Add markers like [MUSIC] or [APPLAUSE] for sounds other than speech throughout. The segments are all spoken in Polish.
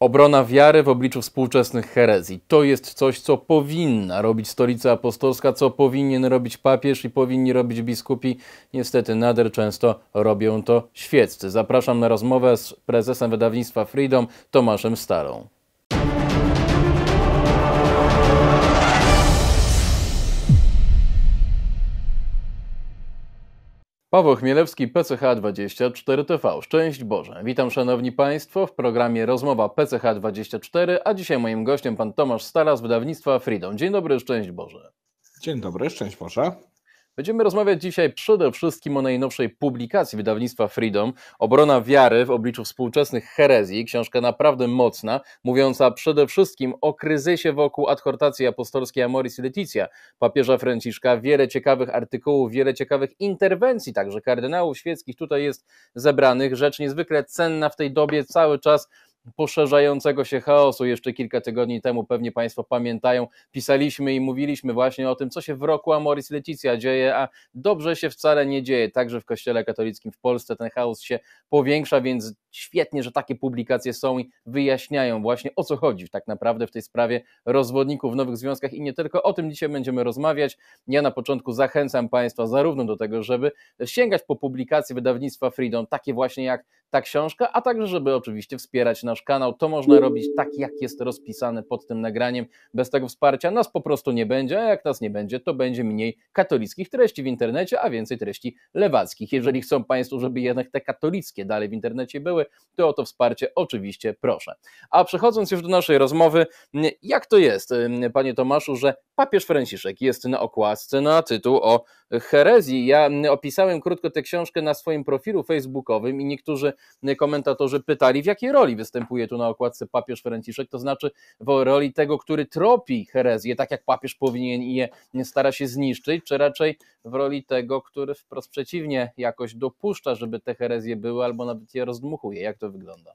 Obrona wiary w obliczu współczesnych herezji to jest coś, co powinna robić stolica apostolska, co powinien robić papież i powinni robić biskupi. Niestety nader często robią to świeccy. Zapraszam na rozmowę z prezesem wydawnictwa Freedom Tomaszem Starą. Paweł Chmielewski, PCH24TV. Szczęść Boże. Witam Szanowni Państwo w programie Rozmowa PCH24, a dzisiaj moim gościem pan Tomasz Stara z wydawnictwa Freedom. Dzień dobry, szczęść Boże. Dzień dobry, szczęść Boże. Będziemy rozmawiać dzisiaj przede wszystkim o najnowszej publikacji wydawnictwa Freedom, Obrona wiary w obliczu współczesnych herezji, książka naprawdę mocna, mówiąca przede wszystkim o kryzysie wokół adhortacji apostolskiej Amoris Leticia, papieża Franciszka, wiele ciekawych artykułów, wiele ciekawych interwencji także kardynałów świeckich tutaj jest zebranych, rzecz niezwykle cenna w tej dobie, cały czas poszerzającego się chaosu. Jeszcze kilka tygodni temu, pewnie Państwo pamiętają, pisaliśmy i mówiliśmy właśnie o tym, co się w roku Amoris Leticia dzieje, a dobrze się wcale nie dzieje. Także w Kościele katolickim w Polsce ten chaos się powiększa, więc świetnie, że takie publikacje są i wyjaśniają właśnie o co chodzi tak naprawdę w tej sprawie rozwodników w nowych związkach i nie tylko o tym dzisiaj będziemy rozmawiać. Ja na początku zachęcam Państwa zarówno do tego, żeby sięgać po publikacje wydawnictwa Freedom, takie właśnie jak ta książka, a także żeby oczywiście wspierać nasz nasz kanał. To można robić tak, jak jest rozpisane pod tym nagraniem. Bez tego wsparcia nas po prostu nie będzie, a jak nas nie będzie, to będzie mniej katolickich treści w internecie, a więcej treści lewackich. Jeżeli chcą Państwo, żeby jednak te katolickie dalej w internecie były, to o to wsparcie oczywiście proszę. A przechodząc już do naszej rozmowy, jak to jest, Panie Tomaszu, że papież Franciszek jest na okładce na tytuł o herezji? Ja opisałem krótko tę książkę na swoim profilu facebookowym i niektórzy komentatorzy pytali, w jakiej roli występuje występuje tu na okładce papież Franciszek, to znaczy w roli tego, który tropi herezję, tak jak papież powinien i je stara się zniszczyć, czy raczej w roli tego, który wprost przeciwnie jakoś dopuszcza, żeby te herezje były albo nawet je rozdmuchuje. Jak to wygląda?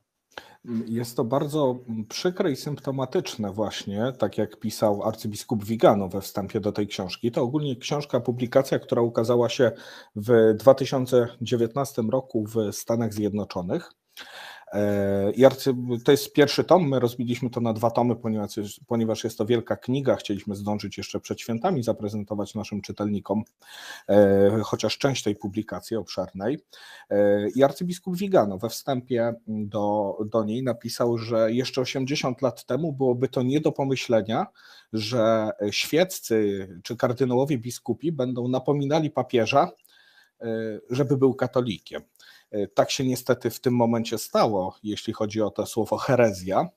Jest to bardzo przykre i symptomatyczne, właśnie, tak jak pisał arcybiskup Wigano we wstępie do tej książki. To ogólnie książka, publikacja, która ukazała się w 2019 roku w Stanach Zjednoczonych. I e, to jest pierwszy tom, my rozbiliśmy to na dwa tomy, ponieważ jest, ponieważ jest to wielka kniga, chcieliśmy zdążyć jeszcze przed świętami zaprezentować naszym czytelnikom e, chociaż część tej publikacji obszernej. E, I arcybiskup Wigano we wstępie do, do niej napisał, że jeszcze 80 lat temu byłoby to nie do pomyślenia, że świeccy czy kardynałowie biskupi będą napominali papieża, żeby był katolikiem. E, tak się niestety w tym momencie stało, jeśli chodzi o to słowo herezja.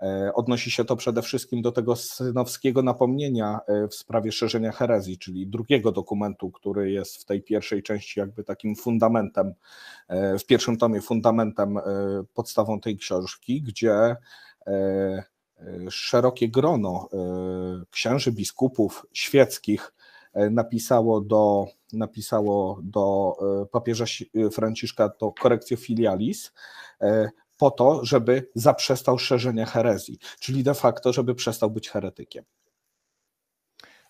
E, odnosi się to przede wszystkim do tego synowskiego napomnienia e, w sprawie szerzenia herezji, czyli drugiego dokumentu, który jest w tej pierwszej części jakby takim fundamentem, w pierwszym tomie fundamentem, podstawą tej książki, gdzie szerokie grono księży, biskupów świeckich E, napisało do, napisało do e, papieża e, Franciszka to Correctio Filialis, po to, żeby zaprzestał szerzenia herezji, czyli de facto, żeby przestał być heretykiem.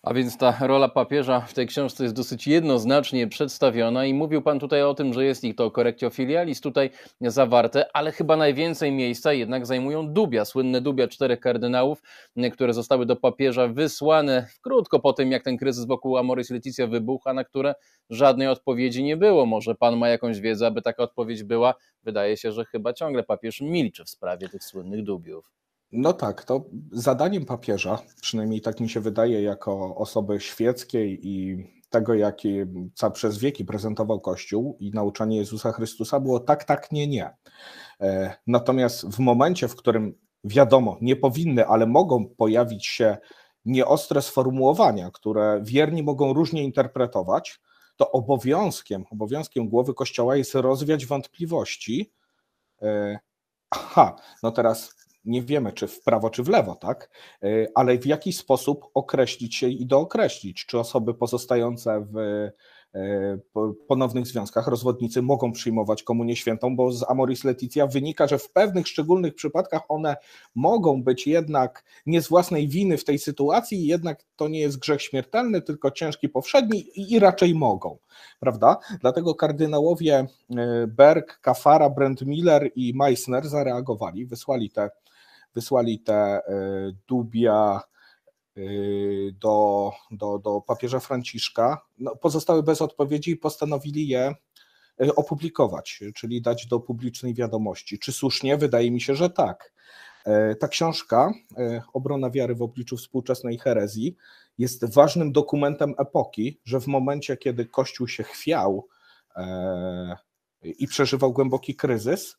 A więc ta rola papieża w tej książce jest dosyć jednoznacznie przedstawiona i mówił Pan tutaj o tym, że jest ich to korekcio filialis tutaj zawarte, ale chyba najwięcej miejsca jednak zajmują dubia, słynne dubia czterech kardynałów, które zostały do papieża wysłane krótko po tym, jak ten kryzys wokół Amoris Leticia wybuchł, a na które żadnej odpowiedzi nie było. Może Pan ma jakąś wiedzę, aby taka odpowiedź była? Wydaje się, że chyba ciągle papież milczy w sprawie tych słynnych dubiów. No tak, to zadaniem papieża, przynajmniej tak mi się wydaje, jako osoby świeckiej i tego, jaki przez wieki prezentował Kościół i nauczanie Jezusa Chrystusa było tak, tak, nie, nie. E, natomiast w momencie, w którym wiadomo, nie powinny, ale mogą pojawić się nieostre sformułowania, które wierni mogą różnie interpretować, to obowiązkiem, obowiązkiem głowy Kościoła jest rozwiać wątpliwości. E, aha, no teraz nie wiemy, czy w prawo, czy w lewo, tak? Y, ale w jaki sposób określić się i dookreślić, czy osoby pozostające w y, ponownych związkach rozwodnicy mogą przyjmować komunię świętą, bo z Amoris Leticia wynika, że w pewnych szczególnych przypadkach one mogą być jednak nie z własnej winy w tej sytuacji, jednak to nie jest grzech śmiertelny, tylko ciężki powszedni i raczej mogą, prawda? Dlatego kardynałowie y, Berg, Kafara, Brent Miller i Meissner zareagowali, wysłali te wysłali te e, dubia e, do, do, do papieża Franciszka, no, pozostały bez odpowiedzi i postanowili je e, opublikować, czyli dać do publicznej wiadomości. Czy słusznie? Wydaje mi się, że tak. Ta książka, Obrona wiary w obliczu współczesnej herezji, jest ważnym dokumentem epoki, że w momencie, kiedy Kościół się chwiał i przeżywał głęboki kryzys,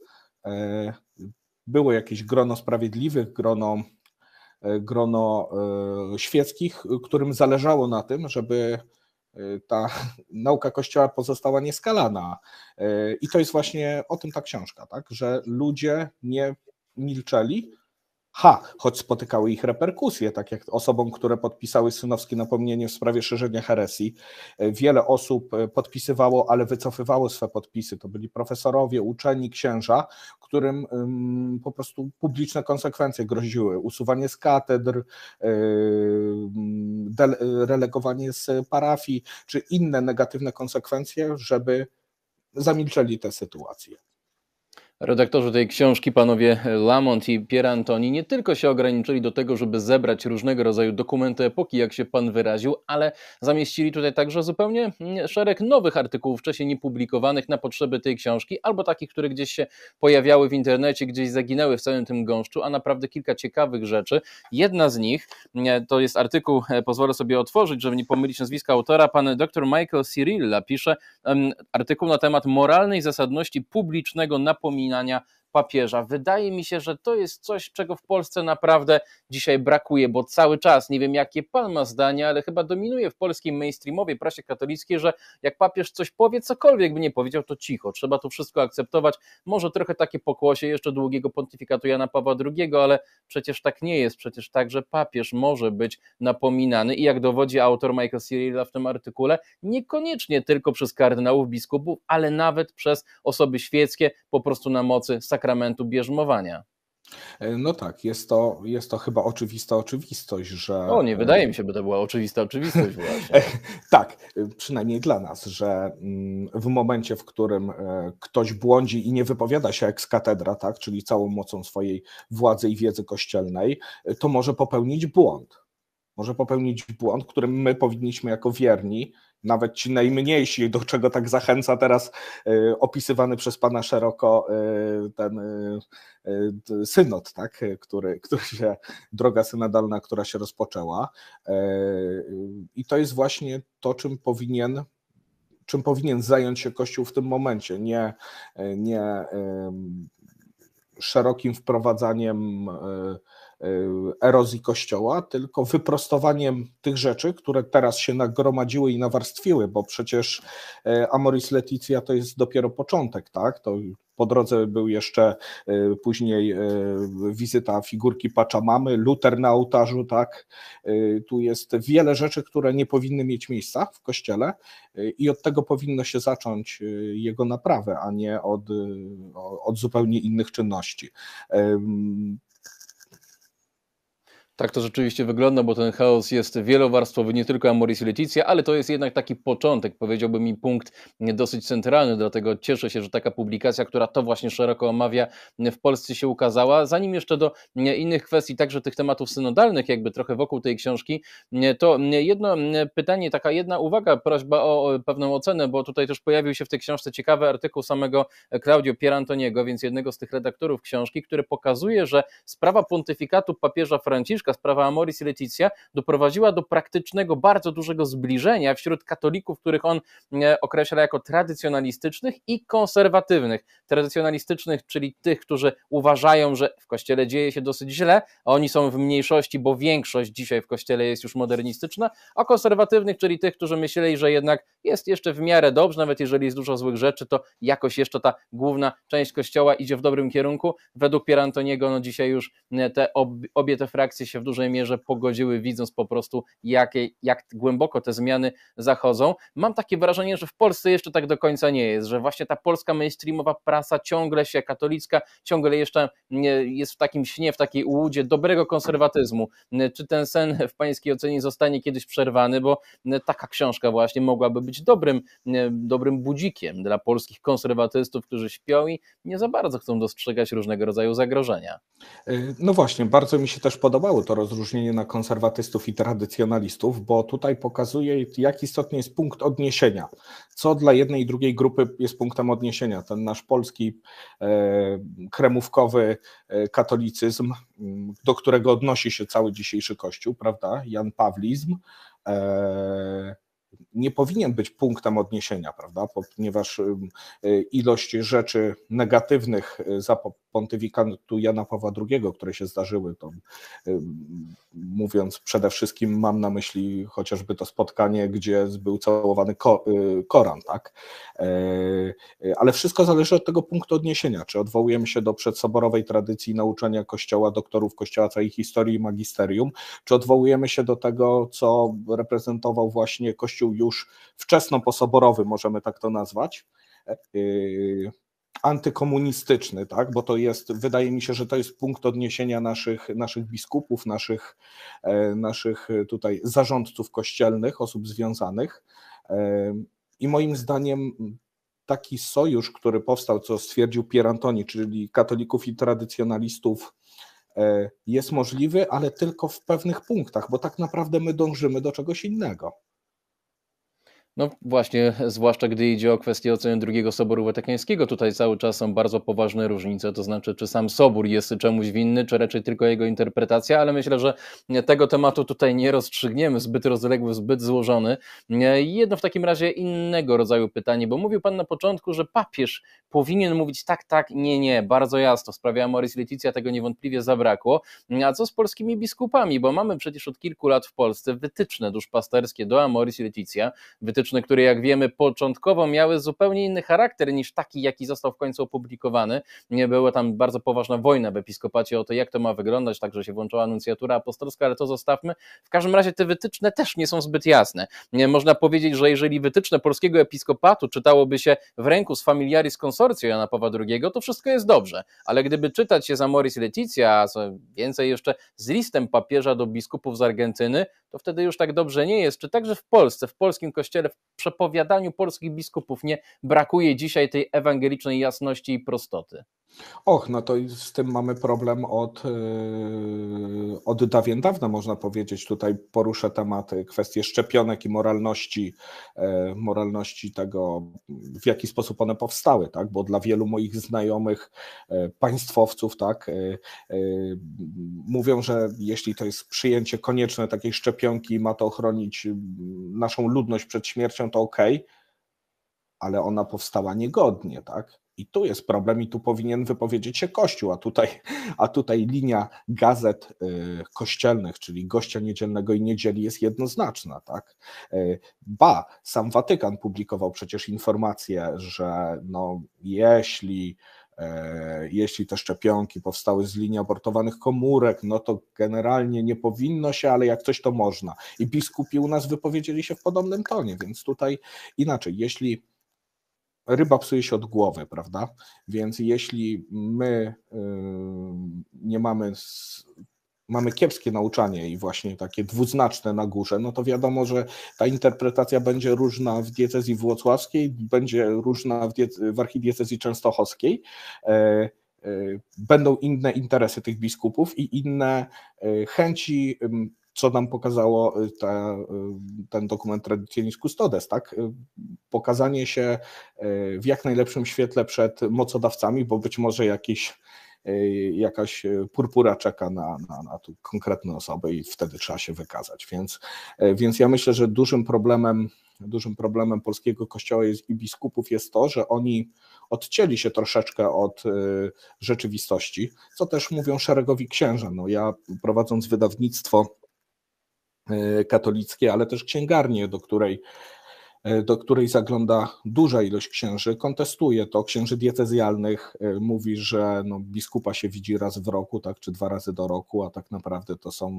było jakieś grono sprawiedliwych, grono, e, grono e, świeckich, którym zależało na tym, żeby e, ta [LAUGHS] nauka Kościoła pozostała nieskalana. I to jest właśnie o tym ta książka, tak? że ludzie nie milczeli, Ha, choć spotykały ich reperkusje, tak jak osobom, które podpisały synowskie napomnienie w sprawie szerzenia heresji. E, wiele osób e, podpisywało, ale wycofywało swe podpisy. To byli profesorowie, uczeni, księża, którym um, po prostu publiczne konsekwencje groziły. Usuwanie z katedr, e, relegowanie z parafii, czy inne negatywne konsekwencje, żeby zamilczeli tę sytuację. Redaktorzy tej książki, panowie Lamont i Pierantoni, nie tylko się ograniczyli do tego, żeby zebrać różnego rodzaju dokumenty epoki, jak się pan wyraził, ale zamieścili tutaj także zupełnie mm, szereg nowych artykułów, wcześniej niepublikowanych na potrzeby tej książki, albo takich, które gdzieś się pojawiały w internecie, gdzieś zaginęły w całym tym gąszczu, a naprawdę kilka ciekawych rzeczy. Jedna z nich mm, to jest artykuł, e, pozwolę sobie otworzyć, żeby nie pomylić nazwiska autora, pan dr Michael Cirilla pisze mm, artykuł na temat moralnej zasadności publicznego napominania wspominania papieża. Wydaje mi się, że to jest coś, czego w Polsce naprawdę dzisiaj brakuje, bo cały czas, nie wiem jakie pan ma zdanie, ale chyba dominuje w polskim mainstreamowej prasie katolickiej, że jak papież coś powie, cokolwiek by nie powiedział, to cicho, trzeba to wszystko akceptować. Może trochę takie pokłosie jeszcze długiego pontyfikatu Jana Pawła II, ale przecież tak nie jest, przecież tak, że papież może być napominany i jak dowodzi autor Michael Cyrilla w tym artykule, niekoniecznie tylko przez kardynałów, biskupów, ale nawet przez osoby świeckie, po prostu na mocy sakramentu sakramentu bierzmowania. E, no tak, jest to, jest to chyba oczywista oczywistość, że. O, nie wydaje mi się, by to była oczywista oczywistość [LAUGHS] właśnie. E, tak, e, przynajmniej dla nas, że mm, w momencie, w którym ktoś błądzi i nie wypowiada się ex katedra, tak, czyli całą mocą swojej władzy i wiedzy kościelnej, to może popełnić błąd. Może popełnić błąd, którym my powinniśmy jako wierni nawet ci najmniejsi, do czego tak zachęca teraz e, opisywany przez pana szeroko e, ten e, synod, tak, który, który się, droga synodalna, która się rozpoczęła. I to jest właśnie to, czym powinien czym powinien zająć się Kościół w tym momencie, nie, nie szerokim wprowadzaniem y, Y, erozji kościoła, tylko wyprostowaniem tych rzeczy, które teraz się nagromadziły i nawarstwiły, bo przecież y, Amoris Leticia to jest dopiero początek, tak? To po drodze był jeszcze y, później wizyta figurki mamy, Luter na ołtarzu, tak. Tu jest wiele rzeczy, które nie powinny mieć miejsca w kościele i od tego powinno się zacząć jego naprawę, a nie od, od zupełnie innych czynności. Tak to rzeczywiście wygląda, bo ten chaos jest wielowarstwowy, nie tylko Amoris i Leticia, ale to jest jednak taki początek, powiedziałbym i punkt dosyć centralny, dlatego cieszę się, że taka publikacja, która to właśnie szeroko omawia w Polsce się ukazała. Zanim jeszcze do innych kwestii, także tych tematów synodalnych, jakby trochę wokół tej książki, to jedno pytanie, taka jedna uwaga, prośba o pewną ocenę, bo tutaj też pojawił się w tej książce ciekawy artykuł samego Claudio Pierantoniego, więc jednego z tych redaktorów książki, który pokazuje, że sprawa pontyfikatu papieża Franciszka sprawa Amoris i Leticia doprowadziła do praktycznego, bardzo dużego zbliżenia wśród katolików, których on e, określa jako tradycjonalistycznych i konserwatywnych. Tradycjonalistycznych, czyli tych, którzy uważają, że w kościele dzieje się dosyć źle, a oni są w mniejszości, bo większość dzisiaj w kościele jest już modernistyczna, a konserwatywnych, czyli tych, którzy myśleli, że jednak jest jeszcze w miarę dobrze, nawet jeżeli jest dużo złych rzeczy, to jakoś jeszcze ta główna część kościoła idzie w dobrym kierunku. Według Pierantoniego no dzisiaj już e, te obie te frakcje się się w dużej mierze pogodziły, widząc po prostu, jakie, jak głęboko te zmiany zachodzą. Mam takie wrażenie, że w Polsce jeszcze tak do końca nie jest, że właśnie ta polska mainstreamowa prasa ciągle się katolicka, ciągle jeszcze jest w takim śnie, w takiej ułudzie dobrego konserwatyzmu. Czy ten sen w pańskiej ocenie zostanie kiedyś przerwany, bo taka książka właśnie mogłaby być dobrym, dobrym budzikiem dla polskich konserwatystów, którzy śpią i nie za bardzo chcą dostrzegać różnego rodzaju zagrożenia. No właśnie, bardzo mi się też podobały to rozróżnienie na konserwatystów i tradycjonalistów, bo tutaj pokazuje, jak istotny jest punkt odniesienia, co dla jednej i drugiej grupy jest punktem odniesienia. Ten nasz polski e, kremówkowy e, katolicyzm, mm, do którego odnosi się cały dzisiejszy Kościół, prawda? Jan Pawlizm. E, nie powinien być punktem odniesienia, prawda? Ponieważ y, ilość rzeczy negatywnych y, za pontyfikatu Jana Pawła II, które się zdarzyły, to mówiąc przede wszystkim mam na myśli chociażby to spotkanie, gdzie był całowany y, Koran, tak? E, ale wszystko zależy od tego punktu odniesienia, czy odwołujemy się do przedsoborowej tradycji nauczania Kościoła, doktorów Kościoła, całej historii i magisterium, czy odwołujemy się do tego, co reprezentował właśnie Kościół kościół już wczesno-posoborowy, możemy tak to nazwać, e, y, antykomunistyczny, tak? bo to jest, wydaje mi się, że to jest punkt odniesienia naszych, naszych biskupów, naszych, e, naszych tutaj zarządców kościelnych, osób związanych. E, I moim zdaniem taki sojusz, który powstał, co stwierdził Pierantoni, czyli katolików i tradycjonalistów, jest możliwy, ale tylko w pewnych punktach, bo tak naprawdę my dążymy do czegoś innego. No właśnie, zwłaszcza gdy idzie o kwestię oceny drugiego Soboru Watykańskiego, tutaj cały czas są bardzo poważne różnice, to znaczy czy sam Sobór jest czemuś winny, czy raczej tylko jego interpretacja, ale myślę, że tego tematu tutaj nie rozstrzygniemy, zbyt rozległy, zbyt złożony. Jedno w takim razie innego rodzaju pytanie, bo mówił Pan na początku, że papież powinien mówić tak, tak, nie, nie, bardzo jasno, Sprawia, sprawie Amoris Leticia tego niewątpliwie zabrakło. A co z polskimi biskupami, bo mamy przecież od kilku lat w Polsce wytyczne duszpasterskie do Amoris Leticia, wytyczne które, jak wiemy początkowo miały zupełnie inny charakter niż taki, jaki został w końcu opublikowany. Nie była tam bardzo poważna wojna w episkopacie o to, jak to ma wyglądać, także się włączała anuncjatura apostolska, ale to zostawmy. W każdym razie te wytyczne też nie są zbyt jasne. Można powiedzieć, że jeżeli wytyczne polskiego episkopatu czytałoby się w ręku z familiaris konsorcjum Jana Pawła II, to wszystko jest dobrze, ale gdyby czytać się za Amoris Leticia, a więcej jeszcze z listem papieża do biskupów z Argentyny, to wtedy już tak dobrze nie jest. Czy także w Polsce, w polskim kościele, w przepowiadaniu polskich biskupów nie brakuje dzisiaj tej ewangelicznej jasności i prostoty? Och, no to z tym mamy problem od, e, od dawien dawna, można powiedzieć. Tutaj poruszę tematy, kwestie szczepionek i moralności, e, moralności tego, w jaki sposób one powstały, tak? bo dla wielu moich znajomych e, państwowców tak, mówią, że jeśli to jest przyjęcie konieczne takiej szczepionki i ma to ochronić naszą ludność przed śmiercią, to okej. Okay ale ona powstała niegodnie, tak? I tu jest problem, i tu powinien wypowiedzieć się Kościół, a tutaj, a tutaj linia gazet y, kościelnych, czyli Gościa Niedzielnego i Niedzieli jest jednoznaczna. Tak? Y, ba, sam Watykan publikował przecież informację, że no, jeśli y, jeśli te szczepionki powstały z linii abortowanych komórek, no to generalnie nie powinno się, ale jak coś to można. I biskupi u nas wypowiedzieli się w podobnym tonie, więc tutaj inaczej, jeśli ryba psuje się od głowy, prawda? Więc jeśli my y, nie mamy, mamy kiepskie nauczanie i właśnie takie dwuznaczne na górze, no to wiadomo, że ta interpretacja będzie różna w diecezji włocławskiej, będzie różna w, w archidiecezji częstochowskiej e, e, będą inne interesy tych biskupów i inne e, chęci co nam pokazało y, te, y, ten dokument Traditionis Custodes, tak? Y, pokazanie się w jak najlepszym świetle przed mocodawcami, bo być może jakiś jakaś purpura czeka na, na, na tu konkretne osoby i wtedy trzeba się wykazać. Więc, więc ja myślę, że dużym problemem, dużym problemem polskiego kościoła jest, i biskupów jest to, że oni odcięli się troszeczkę od rzeczywistości, co też mówią szeregowi księża. No ja prowadząc wydawnictwo Y, katolickie, ale też księgarnię, do której E, do której zagląda duża ilość księży, kontestuje to. Księży diecezjalnych e, mówi, że no, biskupa się widzi raz w roku, tak, czy dwa razy do roku, a tak naprawdę to są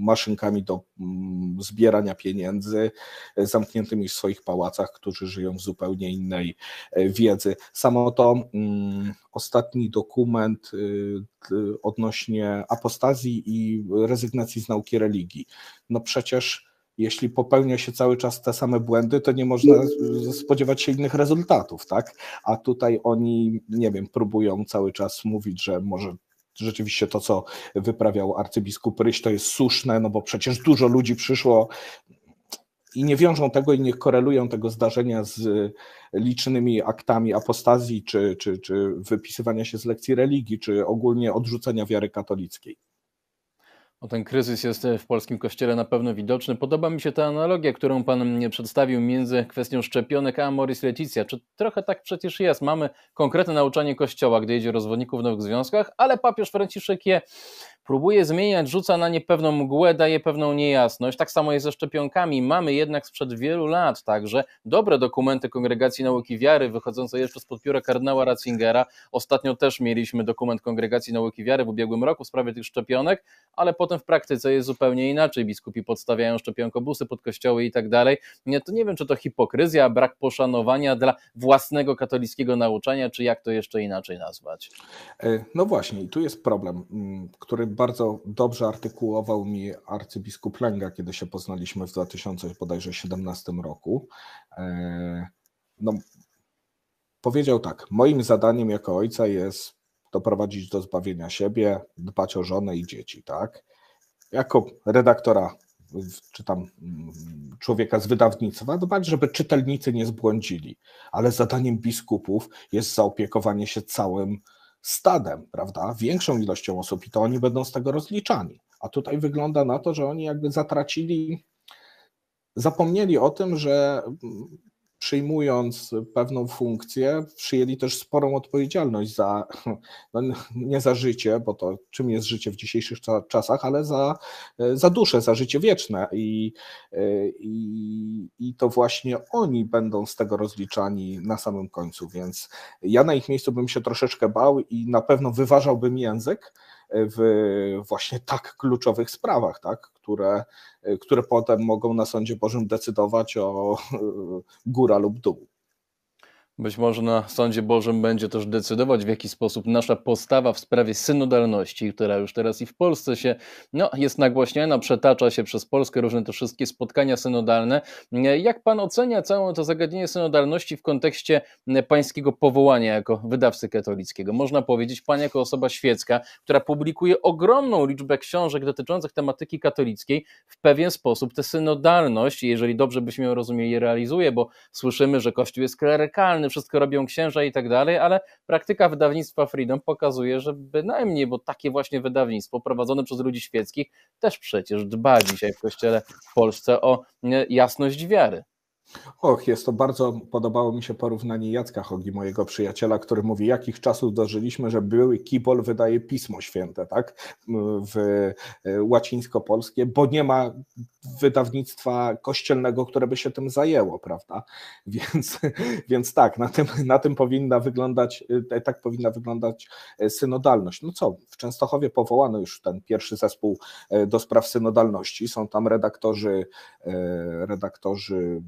maszynkami do mm, zbierania pieniędzy, e, zamkniętymi w swoich pałacach, którzy żyją w zupełnie innej wiedzy. Samo to mm, ostatni dokument odnośnie apostazji i rezygnacji z nauki religii. No przecież jeśli popełnia się cały czas te same błędy, to nie można no. spodziewać się innych rezultatów, tak? A tutaj oni, nie wiem, próbują cały czas mówić, że może rzeczywiście to, co wyprawiał arcybiskup Ryś, to jest słuszne, no bo przecież dużo ludzi przyszło i nie wiążą tego i nie korelują tego zdarzenia z licznymi aktami apostazji, czy, czy, czy wypisywania się z lekcji religii, czy ogólnie odrzucenia wiary katolickiej. O ten kryzys jest w polskim kościele na pewno widoczny. Podoba mi się ta analogia, którą pan mnie przedstawił między kwestią szczepionek a Moris Leticia. Czy trochę tak przecież jest? Mamy konkretne nauczanie kościoła, gdy idzie o rozwodników w nowych związkach, ale papież Franciszek je próbuje zmieniać, rzuca na nie pewną mgłę, daje pewną niejasność. Tak samo jest ze szczepionkami. Mamy jednak sprzed wielu lat także dobre dokumenty Kongregacji Nauki Wiary, wychodzące jeszcze spod pióra kardynała Ratzingera. Ostatnio też mieliśmy dokument Kongregacji Nauki Wiary w ubiegłym roku w sprawie tych szczepionek, ale potem w praktyce jest zupełnie inaczej. Biskupi podstawiają szczepionkobusy pod kościoły i tak dalej. Nie, to nie wiem, czy to hipokryzja, brak poszanowania dla własnego katolickiego nauczania, czy jak to jeszcze inaczej nazwać. E, no właśnie, i tu jest problem, mm, który bardzo dobrze artykułował mi arcybiskup Lęga, kiedy się poznaliśmy w 2017 roku. E, no, powiedział tak: Moim zadaniem jako ojca jest doprowadzić do zbawienia siebie, dbać o żonę i dzieci, tak? Jako redaktora czy tam mm, człowieka z wydawnictwa, dbać, żeby czytelnicy nie zbłądzili. Ale zadaniem biskupów jest zaopiekowanie się całym stadem, prawda, większą ilością osób i to oni będą z tego rozliczani. A tutaj wygląda na to, że oni jakby zatracili, zapomnieli o tym, że przyjmując pewną funkcję, przyjęli też sporą odpowiedzialność za, [LAUGHS] no nie za życie, bo to czym jest życie w dzisiejszych czasach, ale za, za duszę, za życie wieczne. I, i, I to właśnie oni będą z tego rozliczani na samym końcu. Więc ja na ich miejscu bym się troszeczkę bał i na pewno wyważałbym język w właśnie tak kluczowych sprawach, tak, które, które potem mogą na Sądzie Bożym decydować o [LAUGHS] góra lub dół. Być może na Sądzie Bożym będzie też decydować, w jaki sposób nasza postawa w sprawie synodalności, która już teraz i w Polsce się no, jest nagłaśniana, przetacza się przez Polskę, różne te wszystkie spotkania synodalne. Jak pan ocenia całe to zagadnienie synodalności w kontekście pańskiego powołania jako wydawcy katolickiego? Można powiedzieć, pan jako osoba świecka, która publikuje ogromną liczbę książek dotyczących tematyki katolickiej, w pewien sposób tę synodalność, jeżeli dobrze byśmy ją rozumieli, realizuje, bo słyszymy, że Kościół jest klerykalny, wszystko robią księża i tak dalej, ale praktyka wydawnictwa Freedom pokazuje, że bynajmniej, bo takie właśnie wydawnictwo prowadzone przez ludzi świeckich też przecież dba dzisiaj w Kościele w Polsce o e, jasność wiary. Och, jest to bardzo, podobało mi się porównanie Jacka Hogi, mojego przyjaciela, który mówi, jakich czasów dożyliśmy, że były kibol wydaje Pismo Święte, tak, w e, łacińsko-polskie, bo nie ma wydawnictwa kościelnego, które by się tym zajęło, prawda, [LAUGHS] więc, więc tak, na tym, na tym powinna wyglądać, e, tak powinna wyglądać e, synodalność. No co, w Częstochowie powołano już ten pierwszy zespół do spraw synodalności, są tam redaktorzy, redaktorzy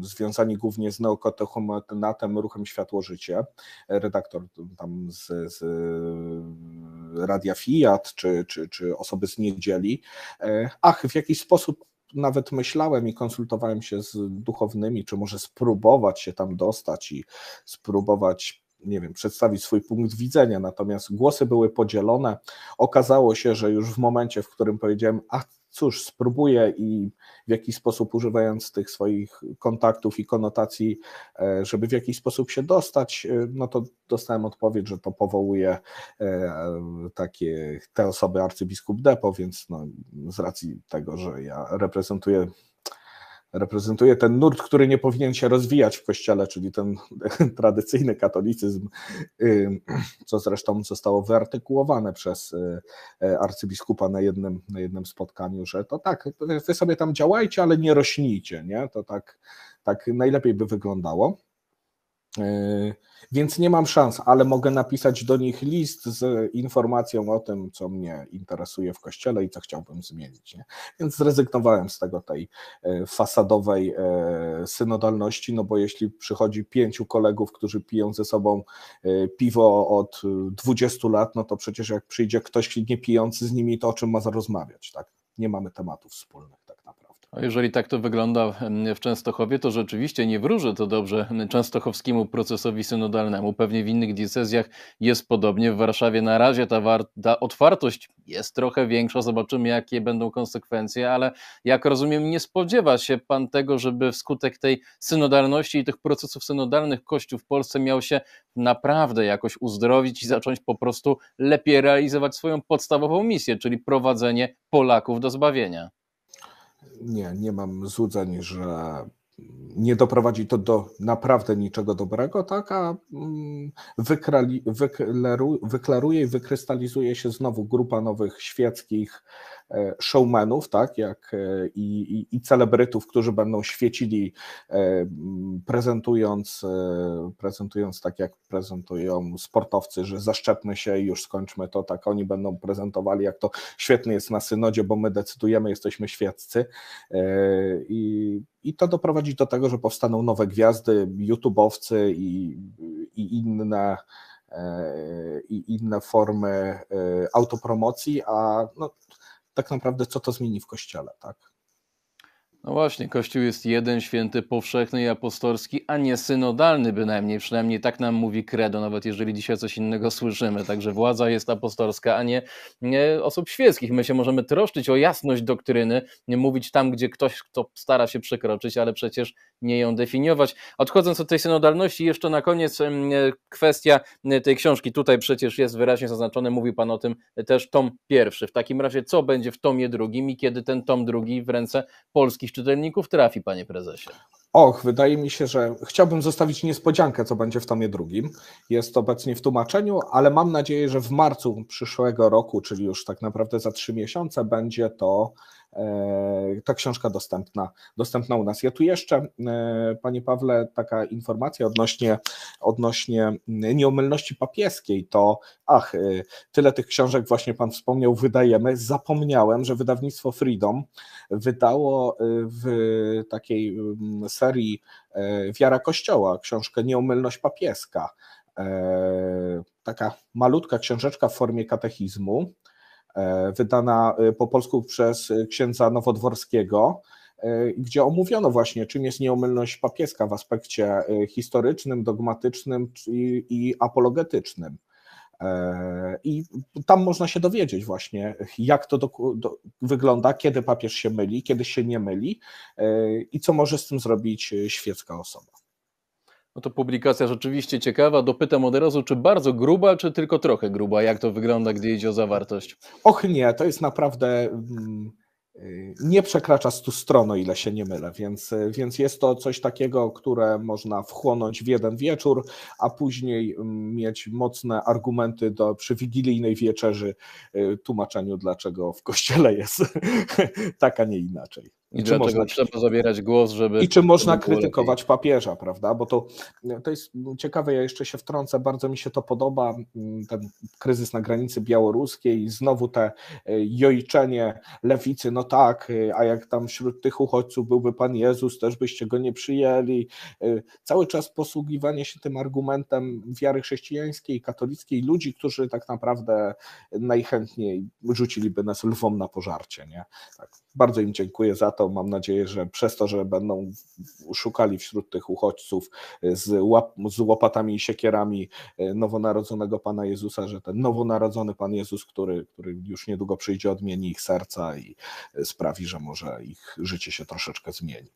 związani głównie z neokotechomatem, Ruchem Światło-Życie, redaktor tam z, z Radia Fiat czy, czy, czy osoby z Niedzieli. E, ach, w jakiś sposób nawet myślałem i konsultowałem się z duchownymi, czy może spróbować się tam dostać i spróbować nie wiem, przedstawić swój punkt widzenia, natomiast głosy były podzielone. Okazało się, że już w momencie, w którym powiedziałem, a cóż, spróbuję i w jakiś sposób używając tych swoich kontaktów i konotacji, e, żeby w jakiś sposób się dostać, e, no to dostałem odpowiedź, że to powołuje e, takie te osoby arcybiskup Depo, więc no, z racji tego, że ja reprezentuję reprezentuje ten nurt, który nie powinien się rozwijać w kościele, czyli ten [LAUGHS] tradycyjny katolicyzm, co zresztą zostało wyartykułowane przez y, y, arcybiskupa na jednym, na jednym spotkaniu, że to tak, wy sobie tam działajcie, ale nie rośnijcie, nie? To tak, tak najlepiej by wyglądało. Yy, więc nie mam szans, ale mogę napisać do nich list z informacją o tym, co mnie interesuje w kościele i co chciałbym zmienić. Nie? Więc zrezygnowałem z tego tej e, fasadowej e, synodalności, no bo jeśli przychodzi pięciu kolegów, którzy piją ze sobą e, piwo od 20 lat, no to przecież jak przyjdzie ktoś niepijący z nimi, to o czym ma zarozmawiać, tak? Nie mamy tematów wspólnych. No, jeżeli tak to wygląda mm, w Częstochowie, to rzeczywiście nie wróży to dobrze mm, częstochowskiemu procesowi synodalnemu. Pewnie w innych diecezjach jest podobnie. W Warszawie na razie ta, war- ta otwartość jest trochę większa. Zobaczymy, jakie będą konsekwencje, ale jak rozumiem, nie spodziewa się pan tego, żeby wskutek tej synodalności i tych procesów synodalnych Kościół w Polsce miał się naprawdę jakoś uzdrowić i zacząć po prostu lepiej realizować swoją podstawową misję, czyli prowadzenie Polaków do zbawienia nie, nie mam złudzeń, że nie doprowadzi to do naprawdę niczego dobrego, tak, a mm, wyklaruje i wykrystalizuje się znowu grupa nowych świeckich E, showmenów, tak, jak e, i, i, i celebrytów, którzy będą świecili e, prezentując, prezentując tak, jak prezentują sportowcy, że zaszczepmy się i już skończmy to, tak oni będą prezentowali, jak to świetnie jest na synodzie, bo my decydujemy, jesteśmy świeccy i i to doprowadzi do tego, że powstaną nowe gwiazdy, YouTubeowcy i, i inne i inne formy autopromocji, a no, tak naprawdę co to zmieni w kościele, tak? No właśnie, Kościół jest jeden, święty, powszechny i apostolski, a nie synodalny bynajmniej, przynajmniej tak nam mówi Kredo. nawet jeżeli dzisiaj coś innego słyszymy. Także władza jest apostolska, a nie, nie osób świeckich. My się możemy troszczyć o jasność doktryny, nie mówić tam, gdzie ktoś, kto stara się przekroczyć, ale przecież nie ją definiować. Odchodząc od tej synodalności, jeszcze na koniec e, kwestia e, tej książki. Tutaj przecież jest wyraźnie zaznaczone, mówił Pan o tym też tom pierwszy. W takim razie, co będzie w tomie drugim i kiedy ten tom drugi w ręce polskich czytelników trafi, panie prezesie? Och, wydaje mi się, że chciałbym zostawić niespodziankę, co będzie w tomie drugim. Jest obecnie w tłumaczeniu, ale mam nadzieję, że w marcu przyszłego roku, czyli już tak naprawdę za trzy miesiące, będzie to E, ta książka dostępna, dostępna u nas. Ja tu jeszcze, e, panie Pawle, taka informacja odnośnie, odnośnie nieomylności papieskiej, to ach, e, tyle tych książek właśnie pan wspomniał, wydajemy. Zapomniałem, że wydawnictwo Freedom wydało w takiej mm, serii Wiara Kościoła książkę Nieomylność papieska. Taka malutka książeczka w formie katechizmu, E, wydana e, po polsku przez księdza Nowodworskiego, e, gdzie omówiono właśnie, czym jest nieomylność papieska w aspekcie historycznym, dogmatycznym i, i apologetycznym. I tam można się dowiedzieć właśnie, jak to do, do, wygląda, kiedy papież się myli, kiedy się nie myli i co może z tym zrobić świecka osoba. No to publikacja rzeczywiście ciekawa. Dopytam od razu, czy bardzo gruba, czy tylko trochę gruba? Jak to wygląda, gdy idzie o zawartość? Och nie, to jest naprawdę mm, y, nie przekracza 100 stron, o ile się nie mylę, więc, y, więc jest to coś takiego, które można wchłonąć w jeden wieczór, a później mm, mieć mocne argumenty do, przy wigilijnej wieczerzy y, tłumaczeniu, dlaczego w kościele jest [LAUGHS] tak, a nie inaczej. I, czy można trzeba zabierać głos, żeby. I czy można krytykować lepiej. papieża, prawda? Bo to, no, to jest no, ciekawe, ja jeszcze się wtrącę, bardzo mi się to podoba, mm, ten kryzys na granicy białoruskiej, znowu te e, jojczenie lewicy, no tak, e, a jak tam wśród tych uchodźców byłby Pan Jezus, też byście go nie przyjęli. E, cały czas posługiwanie się tym argumentem wiary chrześcijańskiej, katolickiej, ludzi, którzy tak naprawdę najchętniej rzuciliby nas lwom na pożarcie. Nie? Tak, bardzo im dziękuję za to mam nadzieję, że przez to, że będą szukali wśród tych uchodźców e, z, łap, z łopatami i siekierami e, nowonarodzonego Pana Jezusa, że ten nowonarodzony Pan Jezus, który, który już niedługo przyjdzie, odmieni ich serca i e, sprawi, że może ich życie się troszeczkę zmieni.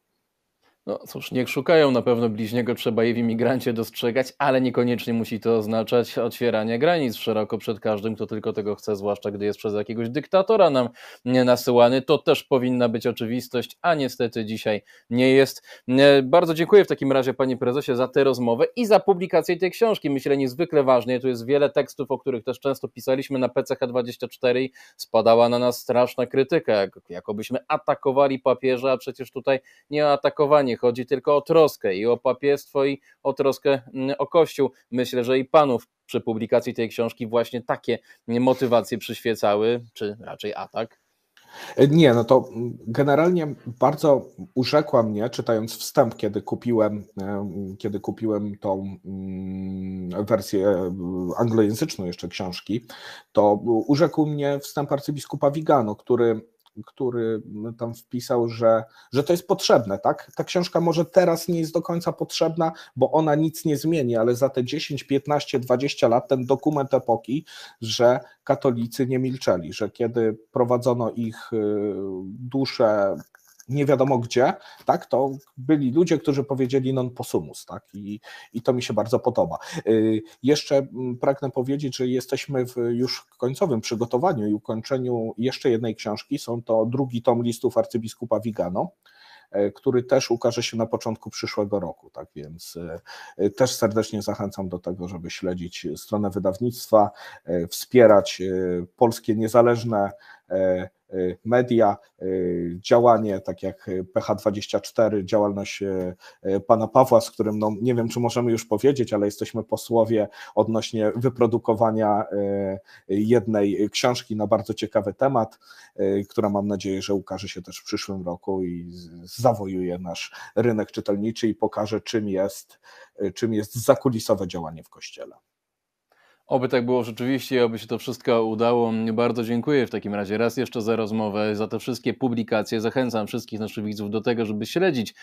No cóż, niech szukają, na pewno bliźniego trzeba je w imigrancie dostrzegać, ale niekoniecznie musi to oznaczać otwieranie granic szeroko przed każdym, kto tylko tego chce, zwłaszcza gdy jest przez jakiegoś dyktatora nam nasyłany. To też powinna być oczywistość, a niestety dzisiaj nie jest. E, bardzo dziękuję w takim razie Panie Prezesie za tę rozmowę i za publikację tej książki. Myślę niezwykle ważnej. Tu jest wiele tekstów, o których też często pisaliśmy na PCH24 i spadała na nas straszna krytyka, jakobyśmy atakowali papieża, a przecież tutaj nie atakowani nie chodzi tylko o troskę i o papiestwo i o troskę mm, o Kościół. Myślę, że i panów przy publikacji tej książki właśnie takie motywacje przyświecały, czy raczej atak. E, nie, no to generalnie bardzo urzekła mnie, czytając wstęp, kiedy kupiłem, e, kiedy kupiłem tą mm, wersję e, anglojęzyczną jeszcze książki, to urzekł mnie wstęp arcybiskupa Vigano, który który tam wpisał, że, że to jest potrzebne, tak? Ta książka może teraz nie jest do końca potrzebna, bo ona nic nie zmieni, ale za te 10, 15, 20 lat ten dokument epoki, że katolicy nie milczeli, że kiedy prowadzono ich y, dusze nie wiadomo gdzie, tak, to byli ludzie, którzy powiedzieli non possumus, tak, i, i to mi się bardzo podoba. Y, jeszcze mm, pragnę powiedzieć, że jesteśmy w już końcowym przygotowaniu i ukończeniu jeszcze jednej książki, są to drugi tom listów arcybiskupa Vigano, e, który też ukaże się na początku przyszłego roku. Tak więc e, e, też serdecznie zachęcam do tego, żeby śledzić stronę wydawnictwa, wspierać polskie niezależne E, e, media, e, działanie, tak jak PH24, działalność pana Pawła, z którym no, nie wiem, czy możemy już powiedzieć, ale jesteśmy posłowie odnośnie wyprodukowania jednej książki na bardzo ciekawy temat, która mam nadzieję, że ukaże się też w przyszłym roku i zawojuje nasz rynek czytelniczy i pokaże, czym jest, czym jest zakulisowe działanie w kościele. Oby tak było rzeczywiście, aby się to wszystko udało. Bardzo dziękuję w takim razie raz jeszcze za rozmowę, za te wszystkie publikacje. Zachęcam wszystkich naszych widzów do tego, żeby śledzić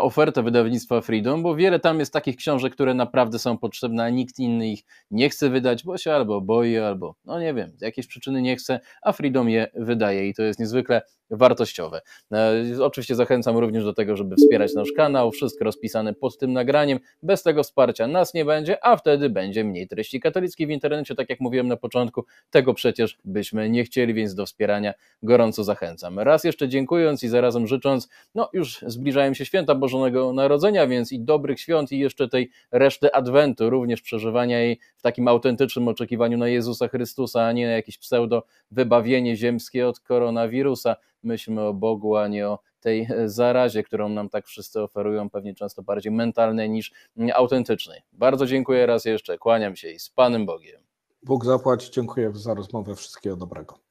ofertę wydawnictwa Freedom, bo wiele tam jest takich książek, które naprawdę są potrzebne, a nikt inny ich nie chce wydać, bo się albo boi, albo no nie wiem, z jakiejś przyczyny nie chce, a Freedom je wydaje i to jest niezwykle wartościowe. E, oczywiście zachęcam również do tego, żeby wspierać nasz kanał, wszystko rozpisane pod tym nagraniem. Bez tego wsparcia nas nie będzie, a wtedy będzie mniej treści katolickiej w internecie, tak jak mówiłem na początku. Tego przecież byśmy nie chcieli, więc do wspierania gorąco zachęcam. Raz jeszcze dziękując i zarazem życząc, no już zbliżają się święta Bożonego Narodzenia, więc i dobrych świąt i jeszcze tej reszty Adwentu, również przeżywania jej w takim autentycznym oczekiwaniu na Jezusa Chrystusa, a nie na jakieś pseudo wybawienie ziemskie od koronawirusa myślmy o Bogu, a nie o tej e, zarazie, którą nam tak wszyscy oferują, pewnie często bardziej mentalnej niż mm, autentycznej. Bardzo dziękuję raz jeszcze, kłaniam się i z Panem Bogiem. Bóg zapłaci. dziękuję za rozmowę, wszystkiego dobrego.